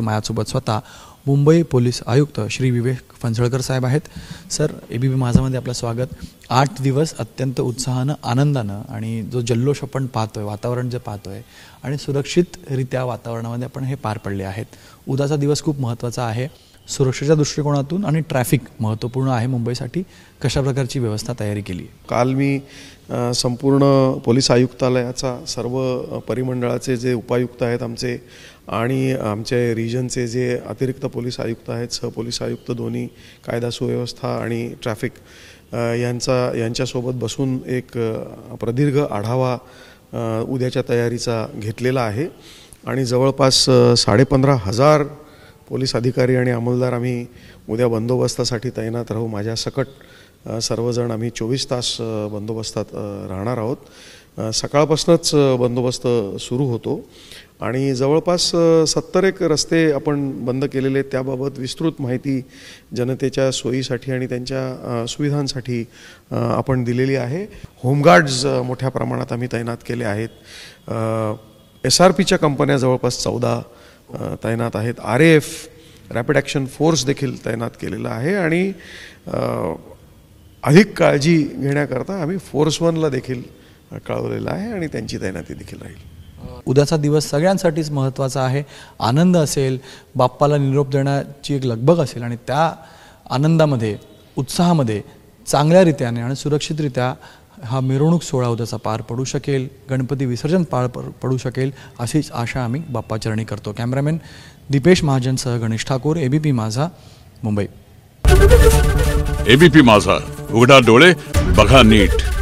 माझ्यासोबत स्वतः मुंबई पोलीस आयुक्त श्री विवेक फणसळकर साहेब आहेत सर ए बी बी माझामध्ये आपलं स्वागत आठ दिवस अत्यंत उत्साहानं आनंदानं आणि जो जल्लोष आपण पाहतोय वातावरण जे पाहतोय आणि सुरक्षितरित्या वातावरणामध्ये आपण हे पार पडले आहेत उद्याचा दिवस खूप महत्त्वाचा आहे सुरक्षेच्या दृष्टिकोनातून आणि ट्रॅफिक महत्त्वपूर्ण आहे मुंबईसाठी कशा प्रकारची व्यवस्था तयारी केली काल मी संपूर्ण पोलीस आयुक्तालयाचा सर्व परिमंडळाचे जे उपायुक्त आहेत आमचे आणि आमचे रिजनचे जे अतिरिक्त पोलीस आयुक्त आहेत सह पोलीस आयुक्त दोन्ही कायदा सुव्यवस्था आणि ट्रॅफिक यांचा यांच्यासोबत बसून एक प्रदीर्घ आढावा उद्याच्या तयारीचा घेतलेला आहे आणि जवळपास साडेपंधरा हजार पोलीस अधिकारी आणि अंमलदार आम्ही उद्या बंदोबस्तासाठी तैनात राहू माझ्या सकट सर्वजण आम्ही चोवीस तास बंदोबस्तात राहणार आहोत सकाळपासूनच बंदोबस्त सुरू होतो आणि जवळपास सत्तर एक रस्ते आपण बंद केलेले त्याबाबत विस्तृत माहिती जनतेच्या सोयीसाठी आणि त्यांच्या सुविधांसाठी आपण दिलेली आहे होमगार्ड्स मोठ्या प्रमाणात आम्ही तैनात केले आहेत एस आर पीच्या कंपन्या जवळपास चौदा तैनात आहेत R F rapid action force देखील तैनात केलेला आहे आणि अधिक काळजी घेण्याकरता आम्ही फोर्स वनला देखील कळवलेलं आहे आणि त्यांची तैनाती देखील राहील उद्याचा दिवस सगळ्यांसाठीच महत्त्वाचा आहे आनंद असेल बाप्पाला निरोप देण्याची एक लगबग असेल आणि त्या आनंदामध्ये उत्साहामध्ये चांगल्या रीत्याने आणि सुरक्षितरित्या हा मिरवणूक सोहळा उद्याचा पार पडू शकेल गणपती विसर्जन पार पडू शकेल अशीच आशा आम्ही बाप्पाचरणी करतो कॅमेरामॅन दीपेश महाजनसह गणेश ठाकूर एबीपी माझा मुंबई एबीपी माझा उघडा डोळे बघा नीट